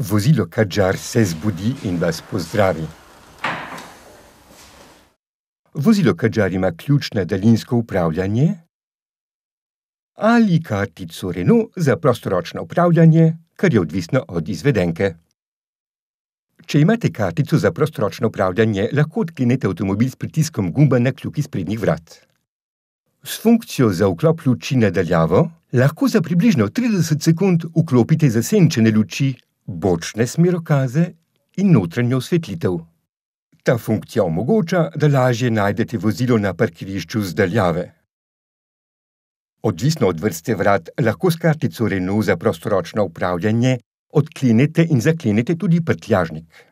Vozilo Kajar se zbudi in vas pozdravi. Vozilo Kajar ima ključ na daljinsko upravljanje ali kartico Renault za prostoročno upravljanje, kar je odvisno od izvedenke. Če imate kartico za prostoročno upravljanje, lahko odklenete avtomobil s pritiskom gumba na kljuki sprednjih vrat. S funkcijo za vklop luči nadaljavo lahko za približno 30 sekund vklopite zasenčene luči bočne smerokaze in notranjo osvetlitev. Ta funkcija omogoča, da lažje najdete vozilo na parkirišču z daljave. Odvisno od vrste vrat, lahko s kartico Renault za prostoročno upravljanje odklenete in zaklenete tudi prtljažnik.